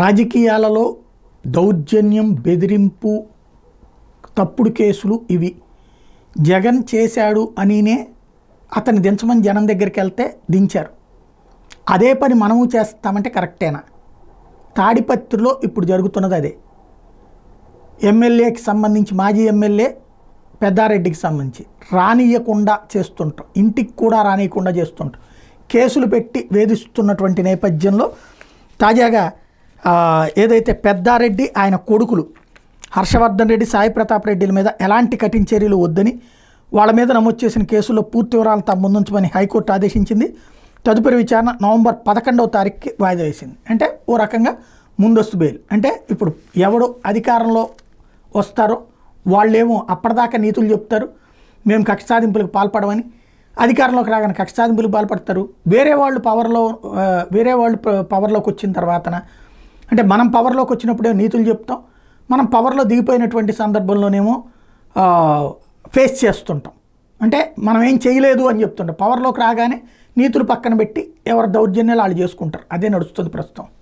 రాజకీయాలలో దౌర్జన్యం బెదిరింపు తప్పుడు కేసులు ఇవి జగన్ చేశాడు అనినే అతన్ని దించమని జనం దగ్గరికి వెళ్తే దించారు అదే పని మనము చేస్తామంటే కరెక్టేనా తాడిపత్రిలో ఇప్పుడు జరుగుతున్నది అదే ఎమ్మెల్యేకి సంబంధించి మాజీ ఎమ్మెల్యే పెద్దారెడ్డికి సంబంధించి రానియకుండా చేస్తుంటాం ఇంటికి కూడా రానియకుండా చేస్తుంటాం కేసులు పెట్టి వేధిస్తున్నటువంటి నేపథ్యంలో తాజాగా ఏదైతే పెద్దారెడ్డి ఆయన కొడుకులు హర్షవర్ధన్ రెడ్డి సాయి ప్రతాప్ రెడ్డిల మీద ఎలాంటి కఠిన చర్యలు వద్దని వాళ్ళ మీద నమోదు చేసిన కేసులో పూర్తి వివరాలు తమ ముందుంచమని హైకోర్టు ఆదేశించింది తదుపరి విచారణ నవంబర్ పదకొండవ తారీఖుకి వాయిదా వేసింది అంటే ఓ రకంగా ముందస్తు బెయిల్ అంటే ఇప్పుడు ఎవడు అధికారంలో వస్తారో వాళ్ళేమో అప్పటిదాకా నీతులు చెప్తారు మేము కక్ష సాధింపులకు పాల్పడమని అధికారంలోకి రాగానే కక్ష సాధింపులకు పాల్పడతారు వేరే వాళ్ళు పవర్లో వేరే వాళ్ళు పవర్లోకి వచ్చిన తర్వాతన అంటే మనం పవర్లోకి వచ్చినప్పుడే నీతులు చెప్తాం మనం పవర్లో దిగిపోయినటువంటి సందర్భంలోనేమో ఫేస్ చేస్తుంటాం అంటే మనం ఏం చేయలేదు అని చెప్తుంటాం పవర్లోకి రాగానే నీతులు పక్కన పెట్టి ఎవరి దౌర్జన్యాలు వాళ్ళు చేసుకుంటారు అదే నడుస్తుంది ప్రస్తుతం